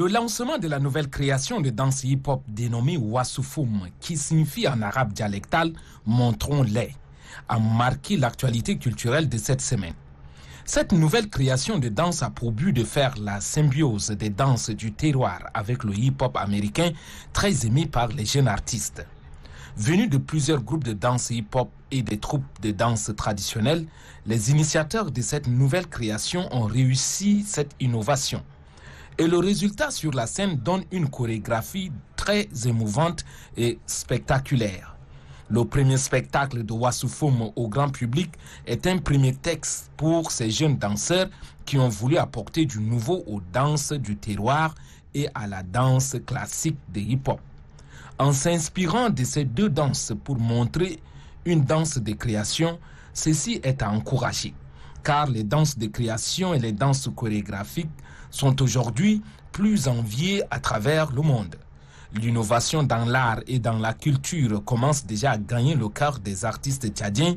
Le lancement de la nouvelle création de danse hip-hop dénommée Wasufum, qui signifie en arabe dialectal « montrons-les », a marqué l'actualité culturelle de cette semaine. Cette nouvelle création de danse a pour but de faire la symbiose des danses du terroir avec le hip-hop américain, très aimé par les jeunes artistes. Venus de plusieurs groupes de danse hip-hop et des troupes de danse traditionnelles, les initiateurs de cette nouvelle création ont réussi cette innovation – et le résultat sur la scène donne une chorégraphie très émouvante et spectaculaire. Le premier spectacle de Wassoufom au grand public est un premier texte pour ces jeunes danseurs qui ont voulu apporter du nouveau aux danses du terroir et à la danse classique des hip-hop. En s'inspirant de ces deux danses pour montrer une danse de création, ceci est à encourager car les danses de création et les danses chorégraphiques sont aujourd'hui plus enviées à travers le monde. L'innovation dans l'art et dans la culture commence déjà à gagner le cœur des artistes tchadiens,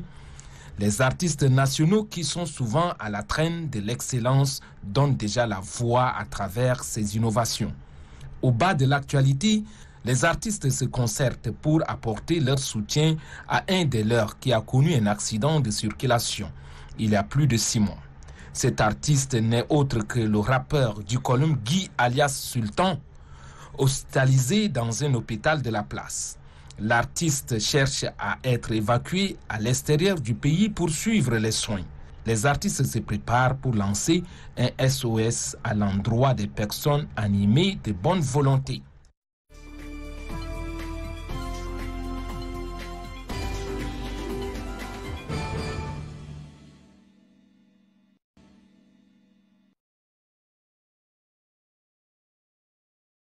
les artistes nationaux qui sont souvent à la traîne de l'excellence donnent déjà la voix à travers ces innovations. Au bas de l'actualité, les artistes se concertent pour apporter leur soutien à un de leurs qui a connu un accident de circulation il y a plus de six mois. Cet artiste n'est autre que le rappeur du column Guy alias Sultan, hospitalisé dans un hôpital de la place. L'artiste cherche à être évacué à l'extérieur du pays pour suivre les soins. Les artistes se préparent pour lancer un SOS à l'endroit des personnes animées de bonne volonté.